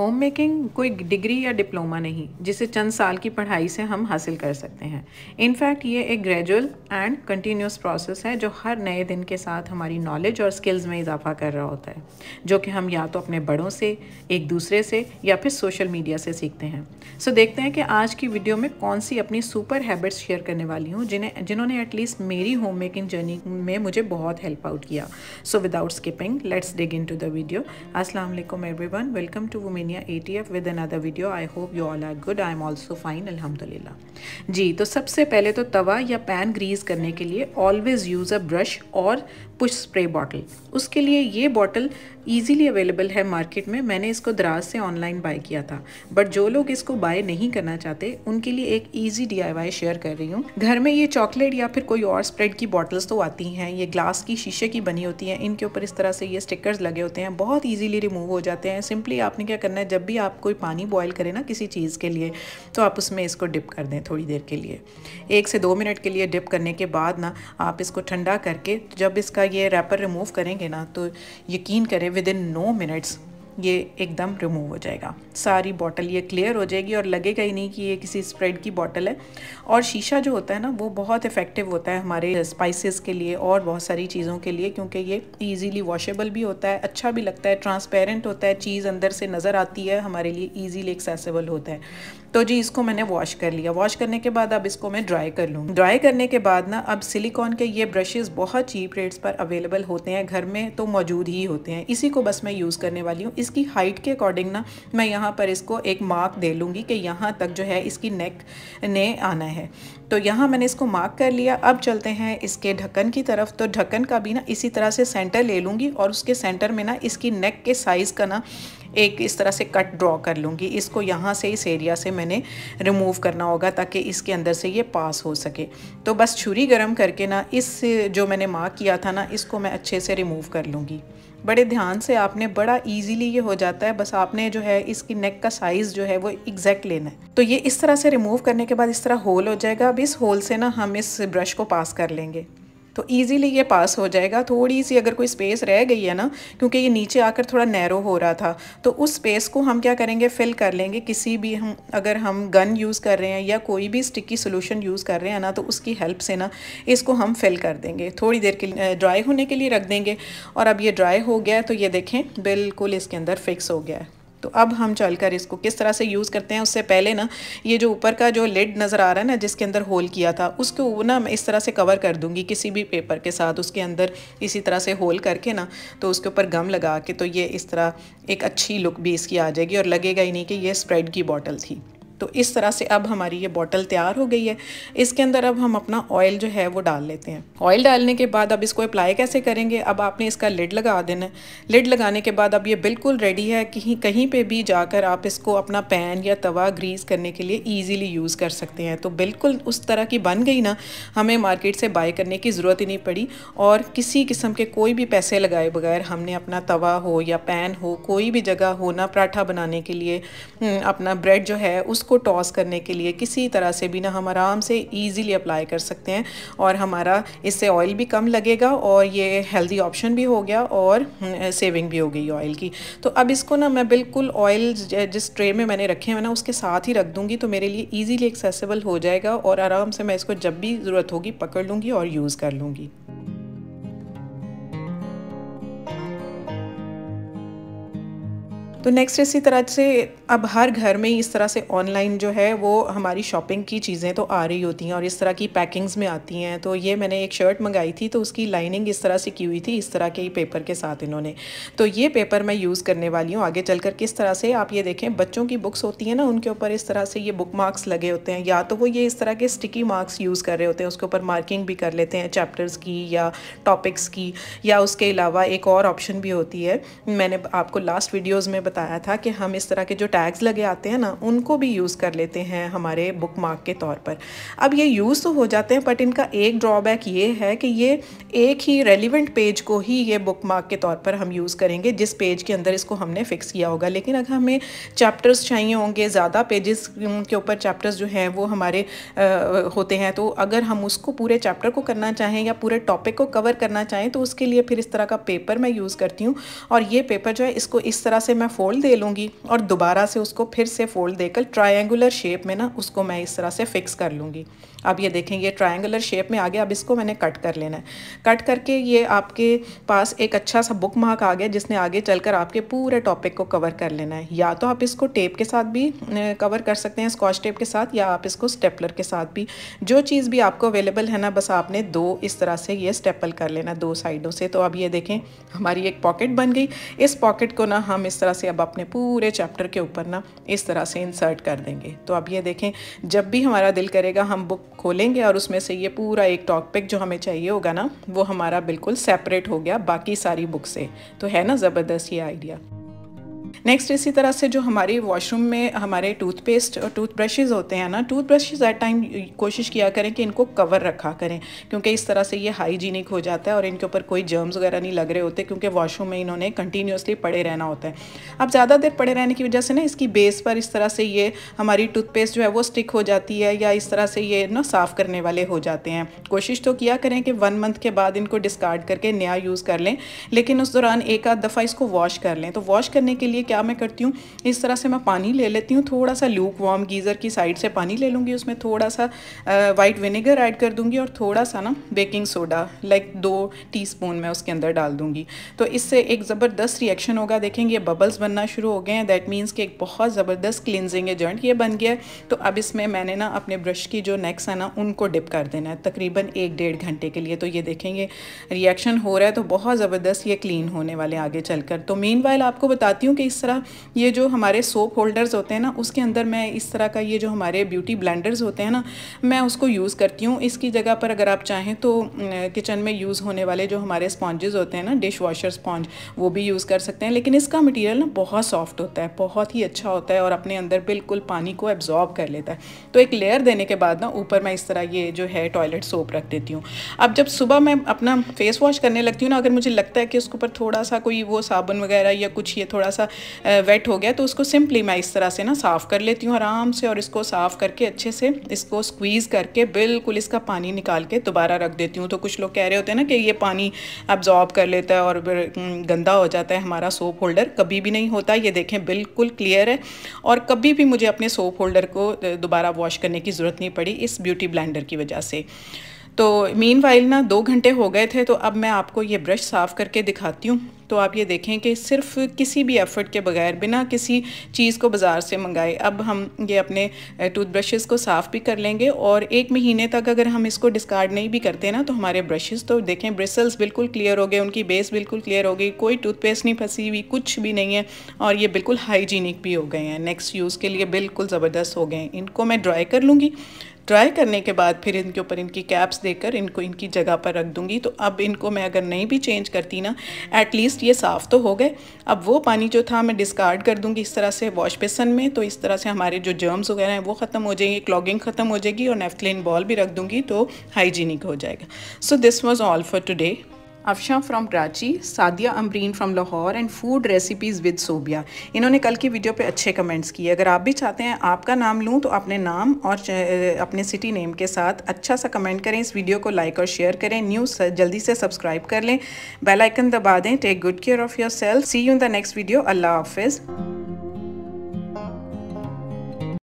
Home making कोई degree या diploma नहीं जिसे चंद साल की पढ़ाई से हम हासिल कर सकते हैं इनफैक्ट ये एक ग्रेजुअल एंड कंटिन्यूस प्रोसेस है जो हर नए दिन के साथ हमारी नॉलेज और स्किल्स में इजाफा कर रहा होता है जो कि हम या तो अपने बड़ों से एक दूसरे से या फिर सोशल मीडिया से सीखते हैं सो so, देखते हैं कि आज की वीडियो में कौन सी अपनी सुपर हैबिट्स शेयर करने वाली हूँ जिन्हें जिन्होंने एटलीस्ट मेरी होम मेकिंग जर्नी में मुझे बहुत हेल्प आउट किया so without skipping let's dig into the video वीडियो असलम everyone welcome to women junior ATF with another video. I hope you all are good. I am also fine. Alhamdulillah. जी तो सबसे पहले तो तवा या pan Greece करने के लिए ऑलवेज़ यूज़ अ ब्रश और पुश स्प्रे बॉटल उसके लिए ये बॉटल ईजीली अवेलेबल है मार्केट में मैंने इसको दराज से ऑनलाइन बाय किया था बट जो लोग इसको बाय नहीं करना चाहते उनके लिए एक ईजी डी शेयर कर रही हूँ घर में ये चॉकलेट या फिर कोई और स्प्रेड की बॉटल्स तो आती हैं ये ग्लास की शीशे की बनी होती हैं इनके ऊपर इस तरह से ये स्टिकर्स लगे होते हैं बहुत ईजीली रिमूव हो जाते हैं सिंपली आपने क्या करना करना है जब भी आप कोई पानी बॉयल करें ना किसी चीज़ के लिए तो आप उसमें इसको डिप कर दें थोड़ी देर के लिए एक से दो मिनट के लिए डिप करने के बाद ना आप इसको ठंडा करके जब इसका ये रैपर रिमूव करेंगे ना तो यकीन करें विद इन नो मिनट्स ये एकदम रिमूव हो जाएगा सारी बॉटल ये क्लियर हो जाएगी और लगेगा ही नहीं कि ये किसी स्प्रेड की बॉटल है और शीशा जो होता है ना वो बहुत इफ़ेक्टिव होता है हमारे स्पाइसेस के लिए और बहुत सारी चीज़ों के लिए क्योंकि ये ईजीली वॉशेबल भी होता है अच्छा भी लगता है ट्रांसपेरेंट होता है चीज़ अंदर से नज़र आती है हमारे लिए ईजीली एक्सेसिबल होता है तो जी इसको मैंने वॉश कर लिया वॉश करने के बाद अब इसको मैं ड्राई कर लूँगी ड्राई करने के बाद ना अब सिलिकॉन के ये ब्रशेस बहुत चीप रेट्स पर अवेलेबल होते हैं घर में तो मौजूद ही होते हैं इसी को बस मैं यूज़ करने वाली हूँ इसकी हाइट के अकॉर्डिंग ना मैं यहाँ पर इसको एक मार्क दे लूँगी कि यहाँ तक जो है इसकी नेक ने आना है तो यहाँ मैंने इसको मार्क कर लिया अब चलते हैं इसके ढक्कन की तरफ तो ढक्कन का भी ना इसी तरह से सेंटर ले लूँगी और उसके सेंटर में ना इसकी नेक के साइज़ का ना एक इस तरह से कट ड्रॉ कर लूँगी इसको यहाँ से इस एरिया से मैंने रिमूव करना होगा ताकि इसके अंदर से ये पास हो सके तो बस छुरी गर्म करके ना इस जो मैंने मार्क किया था ना इसको मैं अच्छे से रिमूव कर लूँगी बड़े ध्यान से आपने बड़ा इजीली ये हो जाता है बस आपने जो है इसकी नेक का साइज़ जो है वो एग्जैक्ट लेना है तो ये इस तरह से रिमूव करने के बाद इस तरह होल हो जाएगा अब इस होल से ना हम इस ब्रश को पास कर लेंगे तो ईज़िली ये पास हो जाएगा थोड़ी सी अगर कोई स्पेस रह गई है ना क्योंकि ये नीचे आकर थोड़ा नैरो हो रहा था तो उस स्पेस को हम क्या करेंगे फिल कर लेंगे किसी भी हम अगर हम गन यूज़ कर रहे हैं या कोई भी स्टिकी सोल्यूशन यूज़ कर रहे हैं ना तो उसकी हेल्प से ना इसको हम फिल कर देंगे थोड़ी देर के लिए ड्राई होने के लिए रख देंगे और अब ये ड्राई हो गया है तो ये देखें बिल्कुल इसके अंदर फिक्स हो गया है तो अब हम चलकर इसको किस तरह से यूज़ करते हैं उससे पहले ना ये जो ऊपर का जो लेड नज़र आ रहा है ना जिसके अंदर होल किया था उसको ना मैं इस तरह से कवर कर दूँगी किसी भी पेपर के साथ उसके अंदर इसी तरह से होल करके ना तो उसके ऊपर गम लगा के तो ये इस तरह एक अच्छी लुक भी इसकी आ जाएगी और लगेगा ही नहीं कि ये स्प्रेड की बॉटल थी तो इस तरह से अब हमारी ये बॉटल तैयार हो गई है इसके अंदर अब हम अपना ऑयल जो है वो डाल लेते हैं ऑयल डालने के बाद अब इसको अप्लाई कैसे करेंगे अब आपने इसका लिड लगा देना है लिड लगाने के बाद अब ये बिल्कुल रेडी है कहीं कहीं पर भी जाकर आप इसको अपना पैन या तवा ग्रीस करने के लिए ईजिली यूज़ कर सकते हैं तो बिल्कुल उस तरह की बन गई ना हमें मार्केट से बाय करने की ज़रूरत ही नहीं पड़ी और किसी किस्म के कोई भी पैसे लगाए बगैर हमने अपना तवा हो या पैन हो कोई भी जगह हो ना पराठा बनाने के लिए हम्म, अपना ब्रेड जो है उसको उसको टॉस करने के लिए किसी तरह से भी ना हम आराम से ईजीली अप्लाई कर सकते हैं और हमारा इससे ऑयल भी कम लगेगा और ये हेल्दी ऑप्शन भी हो गया और सेविंग हम्म, भी हो गई ऑयल की तो अब इसको ना मैं बिल्कुल ऑयल जिस ट्रे में मैंने रखे हुए ना उसके साथ ही रख दूँगी तो मेरे लिए ईज़िली एक्सेसिबल हो जाएगा और आराम से मैं इसको जब भी ज़रूरत होगी पकड़ लूँगी और यूज़ कर लूँगी तो नेक्स्ट इसी तरह से अब हर घर में इस तरह से ऑनलाइन जो है वो हमारी शॉपिंग की चीज़ें तो आ रही होती हैं और इस तरह की पैकिंग्स में आती हैं तो ये मैंने एक शर्ट मंगाई थी तो उसकी लाइनिंग इस तरह से की हुई थी इस तरह के ही पेपर के साथ इन्होंने तो ये पेपर मैं यूज़ करने वाली हूँ आगे चल कर किस तरह से आप ये देखें बच्चों की बुक्स होती हैं ना उनके ऊपर इस तरह से ये बुक मार्क्स लगे होते हैं या तो वो ये इस तरह के स्टिकी मार्क्स यूज़ कर रहे होते हैं उसके ऊपर मार्किंग भी कर लेते हैं चैप्टर्स की या टॉपिक्स की या उसके अलावा एक और ऑप्शन भी होती है मैंने आपको लास्ट वीडियोज़ में बताया था कि हम इस तरह के जो टैग्स लगे आते हैं ना उनको भी यूज़ कर लेते हैं हमारे बुक मार्क के तौर पर अब ये यूज़ तो हो जाते हैं बट इनका एक ड्रॉबैक ये है कि ये एक ही रेलिवेंट पेज को ही ये बुक मार्क के तौर पर हम यूज़ करेंगे जिस पेज के अंदर इसको हमने फ़िक्स किया होगा लेकिन अगर हमें चैप्टर्स चाहिए होंगे ज़्यादा पेजेस के ऊपर चैप्टर्स जो हैं वो हमारे आ, होते हैं तो अगर हम उसको पूरे चैप्टर को करना चाहें या पूरे टॉपिक को कवर करना चाहें तो उसके लिए फिर इस तरह का पेपर मैं यूज़ करती हूँ और ये पेपर जो है इसको इस तरह से मैं फ़ोल्ड दे लूँगी और दोबारा से उसको फिर से फ़ोल्ड देकर ट्रायंगुलर शेप में ना उसको मैं इस तरह से फ़िक्स कर लूँगी अब ये देखें ये ट्रायंगलर शेप में आ गया अब इसको मैंने कट कर लेना है कट करके ये आपके पास एक अच्छा सा बुक मार्क आ गया जिसने आगे चलकर आपके पूरे टॉपिक को कवर कर लेना है या तो आप इसको टेप के साथ भी कवर कर सकते हैं स्कॉच टेप के साथ या आप इसको स्टेपलर के साथ भी जो चीज़ भी आपको अवेलेबल है ना बस आपने दो इस तरह से ये स्टेपल कर लेना दो साइडों से तो अब ये देखें हमारी एक पॉकेट बन गई इस पॉकेट को ना हम इस तरह से अब अपने पूरे चैप्टर के ऊपर ना इस तरह से इंसर्ट कर देंगे तो अब ये देखें जब भी हमारा दिल करेगा हम बुक खोलेंगे और उसमें से ये पूरा एक टॉपिक जो हमें चाहिए होगा ना वो हमारा बिल्कुल सेपरेट हो गया बाकी सारी बुक से तो है ना ज़बरदस्त ये आइडिया नेक्स्ट इसी तरह से जो हमारी वॉशरूम में हमारे टूथपेस्ट और टूथब्रशेज़ होते हैं ना टूथब्रशेज़ एट टाइम कोशिश किया करें कि इनको कवर रखा करें क्योंकि इस तरह से ये हाइजीनिक हो जाता है और इनके ऊपर कोई जर्म्स वगैरह नहीं लग रहे होते क्योंकि वॉशरूम में इन्होंने कंटिन्यूसली पड़े रहना होता है अब ज़्यादा देर पड़े रहने की वजह से ना इसकी बेस पर इस तरह से ये हमारी टूथपेस्ट जो है वो स्टिक हो जाती है या इस तरह से ये ना साफ़ करने वाले हो जाते हैं कोशिश तो किया करें कि वन मंथ के बाद इनको डिस्कार्ड करके नया यूज़ कर लें लेकिन उस दौरान एक आध दफ़ा इसको वॉश कर लें तो वॉश करने के लिए लिए क्या मैं करती हूँ इस तरह से मैं पानी ले लेती हूँ थोड़ा सा लूक वार्म गीज़र की साइड से पानी ले लूँगी उसमें थोड़ा सा वाइट विनेगर ऐड कर दूँगी और थोड़ा सा ना बेकिंग सोडा लाइक दो टी स्पून मैं उसके अंदर डाल दूँगी तो इससे एक ज़बरदस्त रिएक्शन होगा देखेंगे बबल्स बनना शुरू हो गए हैं दैट मीन्स कि एक बहुत ज़बरदस्त क्लिनजिंग एजेंट ये बन गया है तो अब इसमें मैंने ना अपने ब्रश की जो नेक्स है ना उनको डिप कर देना है तकरीबन एक डेढ़ घंटे के लिए तो ये देखेंगे रिएक्शन हो रहा है तो बहुत ज़बरदस्त ये क्लीन होने वाले आगे चलकर तो मेन वाइल आपको बताती हूँ कि इस तरह ये जो हमारे सोप होल्डर्स होते हैं ना उसके अंदर मैं इस तरह का ये जो हमारे ब्यूटी ब्लेंडर्स होते हैं ना मैं उसको यूज़ करती हूँ इसकी जगह पर अगर आप चाहें तो किचन में यूज़ होने वाले जो हमारे स्पॉन्जेज़ होते हैं ना डिश वॉशर स्पॉन्ज वो भी यूज़ कर सकते हैं लेकिन इसका मटीरियल ना बहुत सॉफ्ट होता है बहुत ही अच्छा होता है और अपने अंदर बिल्कुल पानी को एब्जॉर्ब कर लेता है तो एक लेयर देने के बाद ना ऊपर मैं इस तरह ये जो है टॉयलेट सोप रख देती हूँ अब जब सुबह मैं अपना फेस वॉश करने लगती हूँ ना अगर मुझे लगता है कि उसके ऊपर थोड़ा सा कोई वो साबुन वगैरह या कुछ ये थोड़ा सा वेट हो गया तो उसको सिंपली मैं इस तरह से ना साफ़ कर लेती हूँ आराम से और इसको साफ़ करके अच्छे से इसको स्क्वीज़ करके बिल्कुल इसका पानी निकाल के दोबारा रख देती हूँ तो कुछ लोग कह रहे होते हैं ना कि ये पानी एब्जॉर्ब कर लेता है और हम्म, गंदा हो जाता है हमारा सोप होल्डर कभी भी नहीं होता ये देखें बिल्कुल क्लियर है और कभी भी मुझे अपने सोप होल्डर को दोबारा वॉश करने की ज़रूरत नहीं पड़ी इस ब्यूटी ब्लैंडर की वजह से तो मीन वाइल ना दो घंटे हो गए थे तो अब मैं आपको ये ब्रश साफ़ करके दिखाती हूँ तो आप ये देखें कि सिर्फ किसी भी एफ़र्ट के बगैर बिना किसी चीज़ को बाज़ार से मंगाए अब हम ये अपने टूथब्रशेस को साफ़ भी कर लेंगे और एक महीने तक अगर हम इसको डिस्कार्ड नहीं भी करते ना तो हमारे ब्रशेस तो देखें ब्रिसल्स बिल्कुल क्लियर हो गए उनकी बेस बिल्कुल क्लियर हो गई कोई टूथपेस्ट नहीं फंसी हुई कुछ भी नहीं है और ये बिल्कुल हाइजीनिक भी हो गए हैं नेक्स्ट यूज़ के लिए बिल्कुल ज़बरदस्त हो गए हैं इनको मैं ड्राई कर लूँगी ड्राई करने के बाद फिर इनके ऊपर इनकी कैप्स देकर इनको इनकी जगह पर रख दूंगी तो अब इनको मैं अगर नहीं भी चेंज करती ना एटलीस्ट ये साफ़ तो हो गए अब वो पानी जो था मैं डिस्कार्ड कर दूंगी इस तरह से वॉश बेसन में तो इस तरह से हमारे जो जर्म्स वगैरह हैं वो ख़त्म हो जाएंगे क्लॉगिंग ख़त्म हो जाएगी और नेफ्थलिन बॉल भी रख दूंगी तो हाइजीनिक हो जाएगा so this was all for today Afsha from Karachi Sadia Amreen from Lahore and food recipes with Sobia इन्होंने कल की वीडियो पे अच्छे कमेंट्स किए अगर आप भी चाहते हैं आपका नाम लूँ तो अपने नाम और अपने सिटी नेम के साथ अच्छा सा कमेंट करें इस वीडियो को लाइक और शेयर करें न्यूज़ जल्दी से सब्सक्राइब कर लें बेलाइकन दबा दें take good care of your see you in the next video अल्लाह हाफिज़